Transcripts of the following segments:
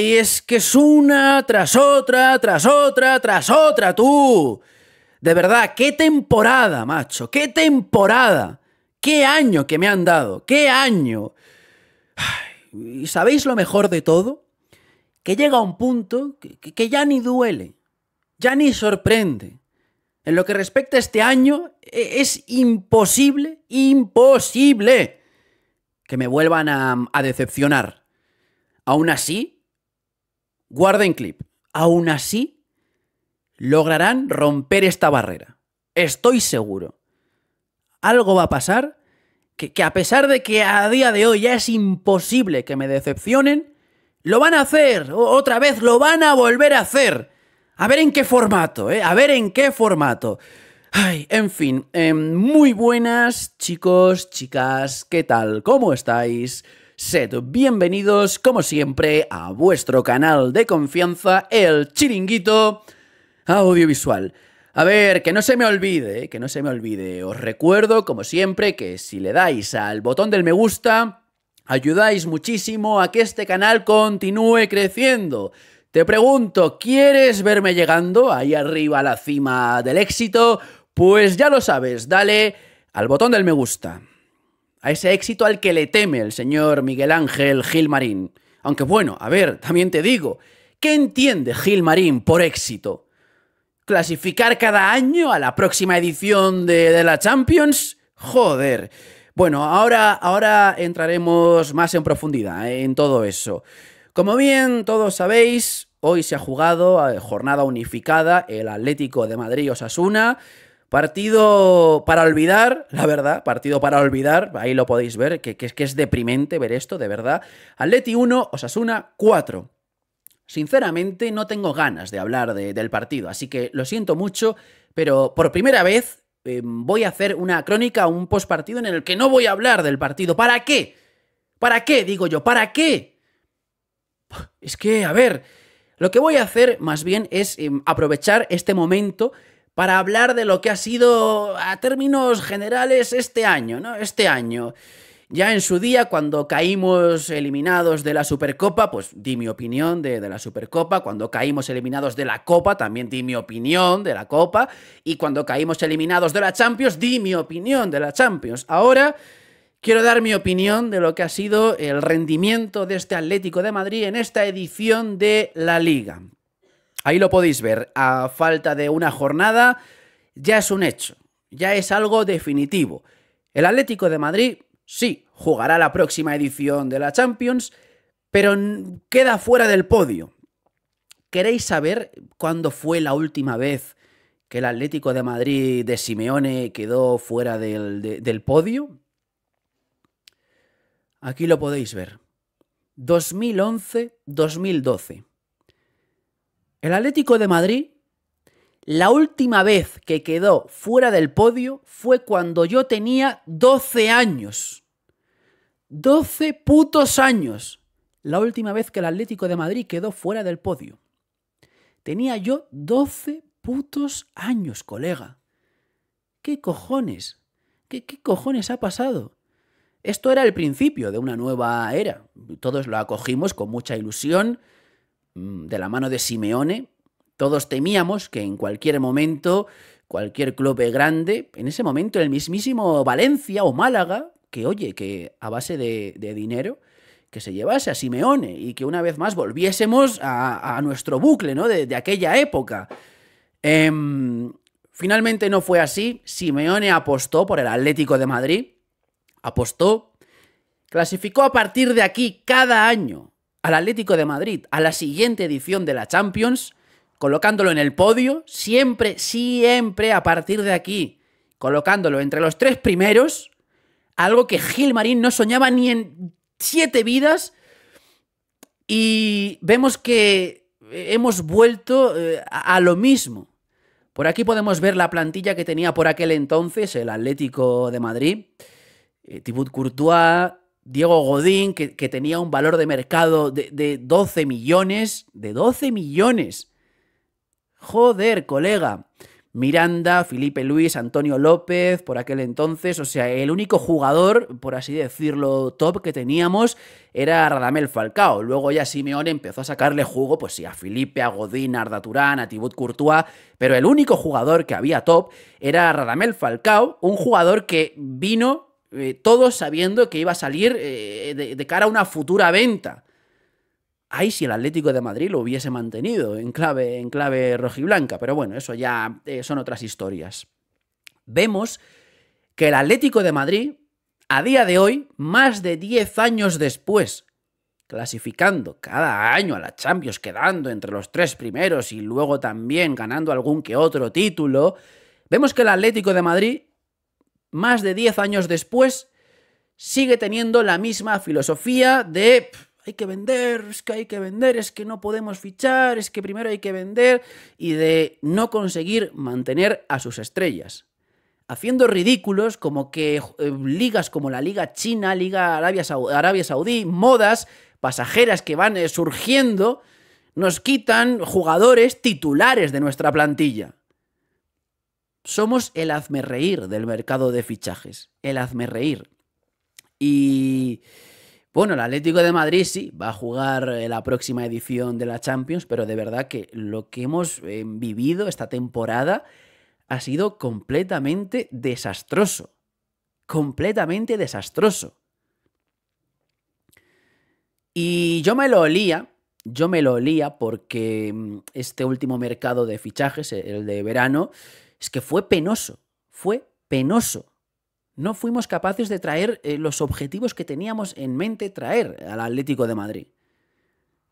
Y es que es una tras otra, tras otra, tras otra, tú. De verdad, qué temporada, macho, qué temporada. Qué año que me han dado, qué año. ¿Y sabéis lo mejor de todo? Que llega un punto que, ya ni duele, ya ni sorprende. En lo que respecta a este año, e, es imposible, imposible que me vuelvan a, a decepcionar. Aún así, Guarden clip. Aún así, lograrán romper esta barrera. Estoy seguro. Algo va a pasar que, a pesar de que a día de hoy ya es imposible que me decepcionen, lo van a hacer. otra vez lo van a volver a hacer. A ver en qué formato, ¿eh? A ver en qué formato. Ay, en fin, em, muy buenas chicos, chicas, ¿qué tal? ¿Cómo estáis? Sed bienvenidos, como siempre, a vuestro canal de confianza, el chiringuito audiovisual. A ver, que no se me olvide, que no se me olvide. Os recuerdo, como siempre, que si le dais al botón del me gusta, ayudáis muchísimo a que este canal continúe creciendo. Te pregunto, ¿quieres verme llegando ahí arriba a la cima del éxito? Pues ya lo sabes, dale al botón del me gusta a ese éxito al que le teme el señor Miguel Ángel Gilmarín. Aunque bueno, a ver, también te digo, ¿qué entiende Gilmarín por éxito? ¿Clasificar cada año a la próxima edición de, la Champions? Joder. Bueno, ahora, ahora entraremos más en profundidad eh, en todo eso. Como bien todos sabéis, hoy se ha jugado eh, jornada unificada el Atlético de Madrid-Osasuna. Partido para olvidar, la verdad, partido para olvidar, ahí lo podéis ver, que, es, que es deprimente ver esto, de verdad. Atleti 1, Osasuna 4. Sinceramente, no tengo ganas de hablar del partido, así que lo siento mucho, pero por primera vez eh, voy a hacer una crónica, un postpartido en el que no voy a hablar del partido. ¿Para qué? ¿Para qué? Digo yo, ¿para qué? Es que, a ver, lo que voy a hacer más bien es em, aprovechar este momento para hablar de lo que ha sido, a términos generales, este año, ¿no? Este año. Ya en su día, cuando caímos eliminados de la Supercopa, pues di mi opinión de, la Supercopa. Cuando caímos eliminados de la Copa, también di mi opinión de la Copa. Y cuando caímos eliminados de la Champions, di mi opinión de la Champions. Ahora quiero dar mi opinión de lo que ha sido el rendimiento de este Atlético de Madrid en esta edición de la Liga. Ahí lo podéis ver, a falta de una jornada ya es un hecho, ya es algo definitivo. El Atlético de Madrid, sí, jugará la próxima edición de la Champions, pero queda fuera del podio. ¿Queréis saber cuándo fue la última vez que el Atlético de Madrid de Simeone quedó fuera del, del podio? Aquí lo podéis ver. 2011-2012. El Atlético de Madrid, la última vez que quedó fuera del podio fue cuando yo tenía 12 años. 12 putos años. La última vez que el Atlético de Madrid quedó fuera del podio. Tenía yo 12 putos años, colega. ¿Qué cojones? ¿Qué, qué cojones ha pasado? Esto era el principio de una nueva era. Todos lo acogimos con mucha ilusión, Mm, de la mano de Simeone, todos temíamos que en cualquier momento, cualquier club grande, en ese momento el mismísimo Valencia o Málaga, que oye, que a base de, dinero, que se llevase a Simeone y que una vez más volviésemos a, nuestro bucle, ¿no? De, aquella época. Em, finalmente no fue así. Simeone apostó por el Atlético de Madrid. Apostó. Clasificó a partir de aquí cada año al Atlético de Madrid a la siguiente edición de la Champions, colocándolo en el podio, siempre, siempre a partir de aquí, colocándolo entre los tres primeros, algo que Gilmarín no soñaba ni en siete vidas, y vemos que eh, hemos vuelto eh, a lo mismo. Por aquí podemos ver la plantilla que tenía por aquel entonces el Atlético de Madrid. Eh, Tibut Courtois, Diego Godín, que, tenía un valor de mercado de, 12 millones, de 12 millones. Joder, colega. Miranda, Felipe Luis, Antonio López, por aquel entonces, o sea, el único jugador, por así decirlo, top que teníamos era Radamel Falcao. Luego ya Simeone empezó a sacarle jugo, pues sí, a Felipe, a Godín, a Arda Turán, a Tibut Courtois, pero el único jugador que había top era Radamel Falcao, un jugador que vino eh, todos sabiendo que iba a salir eh, de, cara a una futura venta. Ay, si el Atlético de Madrid lo hubiese mantenido en clave, en clave rojiblanca, pero bueno, eso ya eh, son otras historias. Vemos que el Atlético de Madrid, a día de hoy, más de 10 años después, clasificando cada año a la Champions, quedando entre los tres primeros y luego también ganando algún que otro título, vemos que el Atlético de Madrid más de 10 años después, sigue teniendo la misma filosofía de hay que vender, es que hay que vender, es que no podemos fichar, es que primero hay que vender y de no conseguir mantener a sus estrellas. Haciendo ridículos como que eh, ligas como la Liga China, Liga Arabia, Saudí, modas pasajeras que van eh, surgiendo, nos quitan jugadores titulares de nuestra plantilla somos el hazme reír del mercado de fichajes. El hazme reír. Y bueno, el Atlético de Madrid sí, va a jugar eh, la próxima edición de la Champions, pero de verdad que lo que hemos eh, vivido esta temporada ha sido completamente desastroso. Completamente desastroso. Y yo me lo olía, yo me lo olía porque mm, este último mercado de fichajes, el de verano, es que fue penoso, fue penoso. No fuimos capaces de traer eh, los objetivos que teníamos en mente traer al Atlético de Madrid.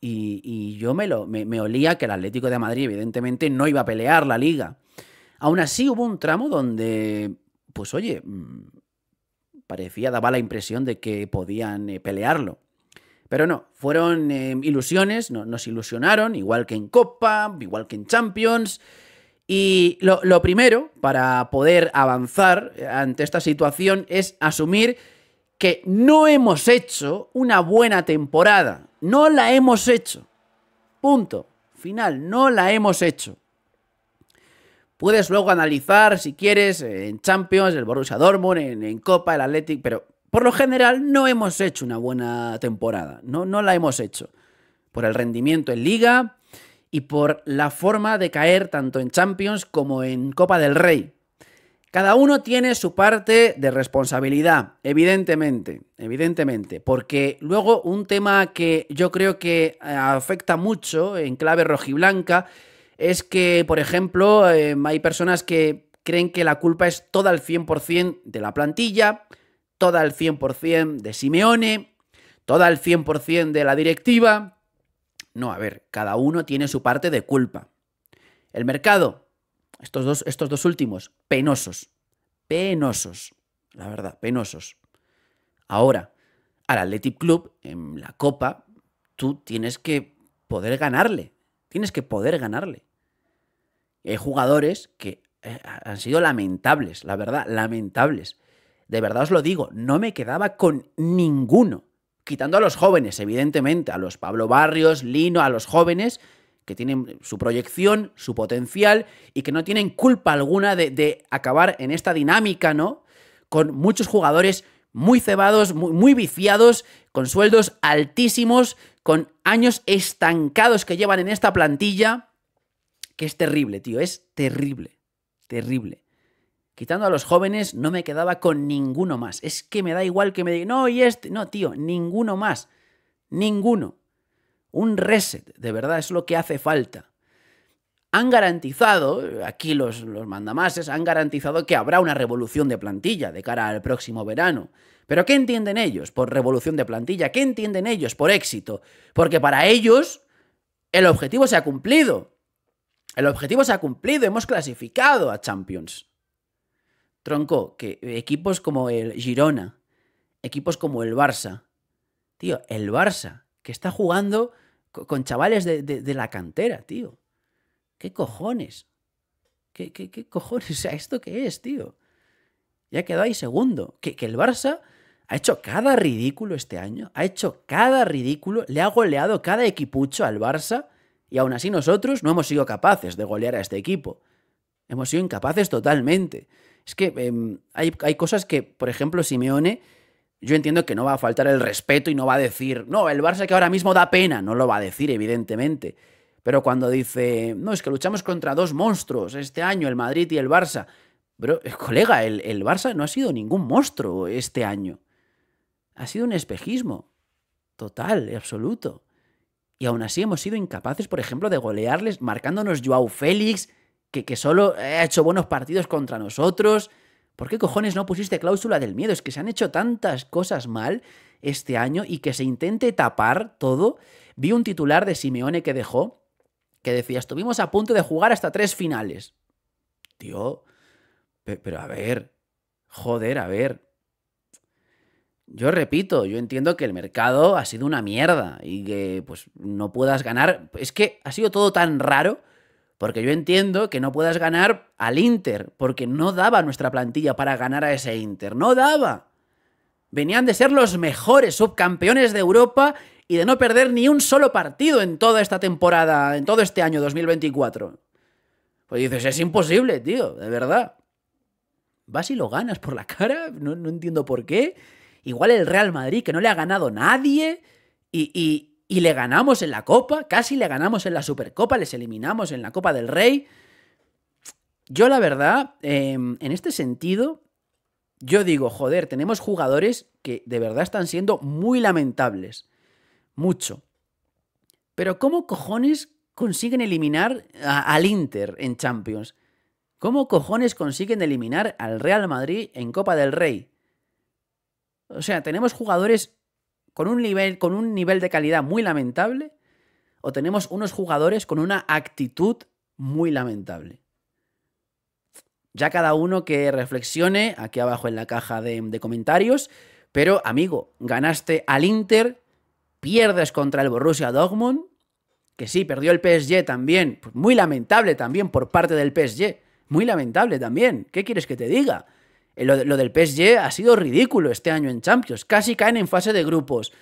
Y, yo me, lo, me, olía que el Atlético de Madrid evidentemente no iba a pelear la liga. Aún así hubo un tramo donde, pues oye, mm, parecía, daba la impresión de que podían eh, pelearlo. Pero no, fueron eh, ilusiones, nos ilusionaron, igual que en Copa, igual que en Champions, y lo, primero para poder avanzar ante esta situación es asumir que no hemos hecho una buena temporada. No la hemos hecho. Punto. Final. No la hemos hecho. Puedes luego analizar, si quieres, en Champions, el Borussia Dortmund, en, Copa, el Athletic, pero por lo general no hemos hecho una buena temporada. No, no la hemos hecho. Por el rendimiento en Liga, y por la forma de caer tanto en Champions como en Copa del Rey. Cada uno tiene su parte de responsabilidad, evidentemente, evidentemente, porque luego un tema que yo creo que eh, afecta mucho en clave rojiblanca es que, por ejemplo, em, hay personas que creen que la culpa es toda al 100% de la plantilla, toda al 100% de Simeone, toda al 100% de la directiva, no, a ver, cada uno tiene su parte de culpa. El mercado, estos dos, estos dos últimos, penosos. Penosos, la verdad, penosos. Ahora, al Athletic Club, en la Copa, tú tienes que poder ganarle. Tienes que poder ganarle. hay jugadores que eh, han sido lamentables, la verdad, lamentables. De verdad os lo digo, no me quedaba con ninguno quitando a los jóvenes, evidentemente, a los Pablo Barrios, Lino, a los jóvenes que tienen su proyección, su potencial y que no tienen culpa alguna de, acabar en esta dinámica, ¿no? Con muchos jugadores muy cebados, muy, muy, viciados, con sueldos altísimos, con años estancados que llevan en esta plantilla, que es terrible, tío, es terrible, terrible. Quitando a los jóvenes, no me quedaba con ninguno más. Es que me da igual que me digan, no, y este. No, tío, ninguno más. Ninguno. Un reset, de verdad, es lo que hace falta. Han garantizado, aquí los, los mandamases, han garantizado que habrá una revolución de plantilla de cara al próximo verano. Pero ¿qué entienden ellos por revolución de plantilla? ¿Qué entienden ellos por éxito? Porque para ellos el objetivo se ha cumplido. El objetivo se ha cumplido, hemos clasificado a Champions. Tronco, que equipos como el Girona, equipos como el Barça, tío, el Barça, que está jugando con chavales de, la cantera, tío. ¿Qué cojones? ¿Qué, qué, cojones? O sea, ¿esto qué es, tío? Ya quedó ahí segundo. Que, que el Barça ha hecho cada ridículo este año, ha hecho cada ridículo, le ha goleado cada equipucho al Barça y aún así nosotros no hemos sido capaces de golear a este equipo. Hemos sido incapaces totalmente. Es que em, hay, cosas que, por ejemplo, Simeone, yo entiendo que no va a faltar el respeto y no va a decir, no, el Barça que ahora mismo da pena, no lo va a decir, evidentemente. Pero cuando dice, no, es que luchamos contra dos monstruos este año, el Madrid y el Barça. Pero, colega, el, Barça no ha sido ningún monstruo este año. Ha sido un espejismo total absoluto. Y aún así hemos sido incapaces, por ejemplo, de golearles marcándonos Joao Félix, que, solo ha hecho buenos partidos contra nosotros. ¿Por qué cojones no pusiste cláusula del miedo? Es que se han hecho tantas cosas mal este año y que se intente tapar todo. Vi un titular de Simeone que dejó que decía, estuvimos a punto de jugar hasta tres finales. Tío, pero a ver, joder, a ver. Yo repito, yo entiendo que el mercado ha sido una mierda y que pues no puedas ganar. Es que ha sido todo tan raro porque yo entiendo que no puedas ganar al Inter, porque no daba nuestra plantilla para ganar a ese Inter, no daba. Venían de ser los mejores subcampeones de Europa y de no perder ni un solo partido en toda esta temporada, en todo este año 2024. Pues dices, es imposible, tío, de verdad. Vas y lo ganas por la cara, no, entiendo por qué. Igual el Real Madrid, que no le ha ganado nadie, y, y le ganamos en la Copa, casi le ganamos en la Supercopa, les eliminamos en la Copa del Rey. Yo la verdad, em, en este sentido, yo digo, joder, tenemos jugadores que de verdad están siendo muy lamentables. Mucho. Pero ¿cómo cojones consiguen eliminar al Inter en Champions? ¿Cómo cojones consiguen eliminar al Real Madrid en Copa del Rey? O sea, tenemos jugadores con un nivel, con un nivel de calidad muy lamentable, o tenemos unos jugadores con una actitud muy lamentable. Ya cada uno que reflexione aquí abajo en la caja de, de comentarios. Pero, amigo, ganaste al Inter, pierdes contra el Borussia Dortmund, que sí, perdió el PSG también. Pues muy lamentable también por parte del PSG. Muy lamentable también. ¿Qué quieres que te diga? Eh, lo, del PSG ha sido ridículo este año en Champions. Casi caen en fase de grupos.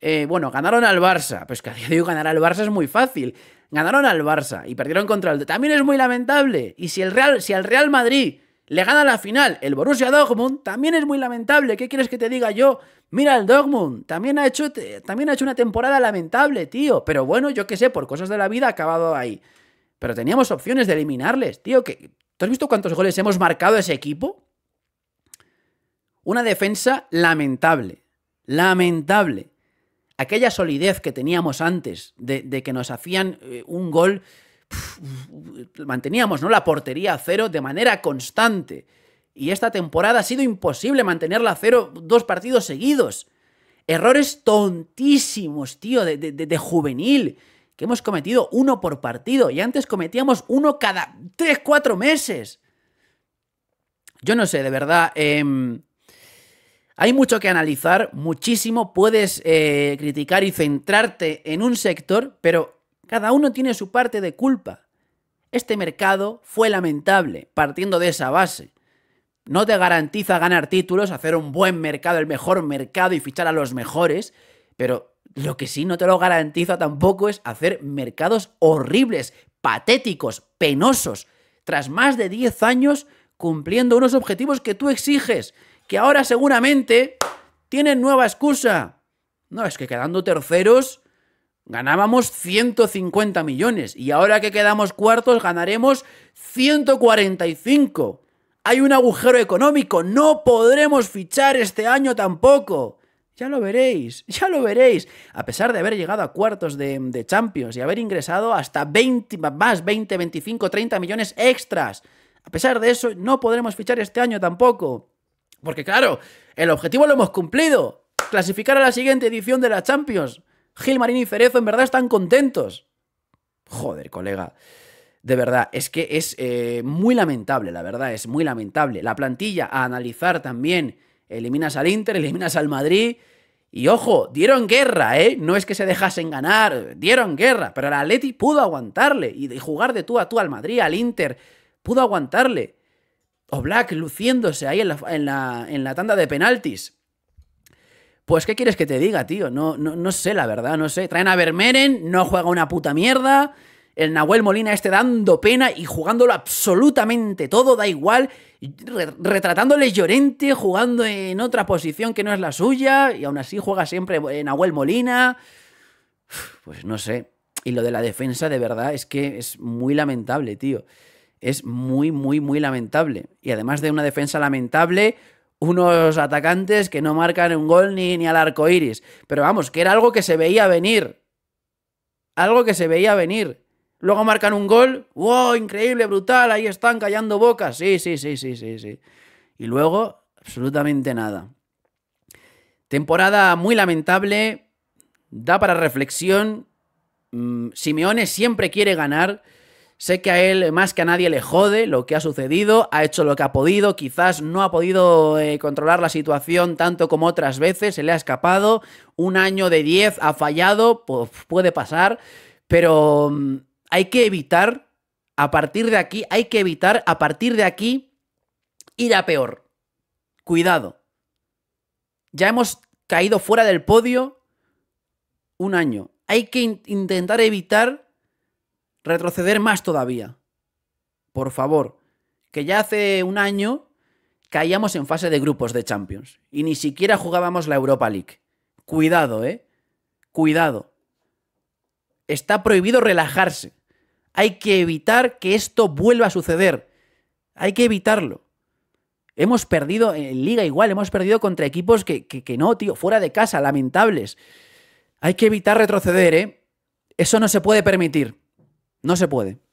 Eh, bueno, ganaron al Barça. Pues que a día ganar al Barça es muy fácil. Ganaron al Barça y perdieron contra el... También es muy lamentable. Y si, el Real, si al Real Madrid le gana la final el Borussia Dortmund, también es muy lamentable. ¿Qué quieres que te diga yo? Mira, el Dortmund también ha hecho, también ha hecho una temporada lamentable, tío. Pero bueno, yo qué sé, por cosas de la vida ha acabado ahí. Pero teníamos opciones de eliminarles, tío. Que, ¿Tú has visto cuántos goles hemos marcado ese equipo? Una defensa lamentable, lamentable. Aquella solidez que teníamos antes de, que nos hacían eh, un gol, manteníamos ¿no? la portería a cero de manera constante. Y esta temporada ha sido imposible mantenerla a cero dos partidos seguidos. Errores tontísimos, tío, de, juvenil, que hemos cometido uno por partido y antes cometíamos uno cada tres, cuatro meses. Yo no sé, de verdad. Em, hay mucho que analizar, muchísimo, puedes eh, criticar y centrarte en un sector, pero cada uno tiene su parte de culpa. Este mercado fue lamentable, partiendo de esa base. No te garantiza ganar títulos, hacer un buen mercado, el mejor mercado y fichar a los mejores, pero lo que sí no te lo garantiza tampoco es hacer mercados horribles, patéticos, penosos, tras más de 10 años cumpliendo unos objetivos que tú exiges que ahora seguramente tienen nueva excusa. No, es que quedando terceros ganábamos 150 millones y ahora que quedamos cuartos ganaremos 145. Hay un agujero económico, no podremos fichar este año tampoco. Ya lo veréis, ya lo veréis. A pesar de haber llegado a cuartos de, Champions y haber ingresado hasta 20, más 20, 25, 30 millones extras. A pesar de eso, no podremos fichar este año tampoco. Porque claro, el objetivo lo hemos cumplido. Clasificar a la siguiente edición de la Champions. Gil Marín y Cerezo en verdad están contentos. Joder, colega. De verdad, es que es eh, muy lamentable, la verdad, es muy lamentable. La plantilla a analizar también. Eliminas al Inter, eliminas al Madrid. Y ojo, dieron guerra, ¿eh? No es que se dejasen ganar, dieron guerra. Pero el Atleti pudo aguantarle y jugar de tú a tú al Madrid, al Inter, pudo aguantarle. O Black luciéndose ahí en la, tanda de penaltis. Pues, ¿qué quieres que te diga, tío? No, no, sé, la verdad, no sé. Traen a Vermeren, no juega una puta mierda. El Nahuel Molina este dando pena y jugándolo absolutamente todo, da igual. retratándole llorente, jugando en otra posición que no es la suya. Y aún así juega siempre eh, Nahuel Molina. Pues no sé. Y lo de la defensa, de verdad, es que es muy lamentable, tío es muy, muy, muy lamentable. Y además de una defensa lamentable, unos atacantes que no marcan un gol ni, al arco iris. Pero vamos, que era algo que se veía venir. Algo que se veía venir. Luego marcan un gol. ¡Wow! Increíble, brutal. Ahí están callando bocas. Sí, sí, sí, sí, sí, sí. Y luego, absolutamente nada. Temporada muy lamentable. Da para reflexión. Mm, Simeone siempre quiere ganar. Sé que a él más que a nadie le jode lo que ha sucedido, ha hecho lo que ha podido, quizás no ha podido eh, controlar la situación tanto como otras veces, se le ha escapado, un año de 10 ha fallado, pues puede pasar, pero mm, hay que evitar, a partir de aquí, hay que evitar, a partir de aquí, ir a peor. Cuidado. Ya hemos caído fuera del podio un año. Hay que intentar evitar retroceder más todavía. Por favor, que ya hace un año caíamos en fase de grupos de Champions y ni siquiera jugábamos la Europa League. Cuidado, ¿eh? Cuidado. Está prohibido relajarse. Hay que evitar que esto vuelva a suceder. Hay que evitarlo. Hemos perdido en liga igual, hemos perdido contra equipos que, no, tío, fuera de casa, lamentables. Hay que evitar retroceder, ¿eh? Eso no se puede permitir. No se puede.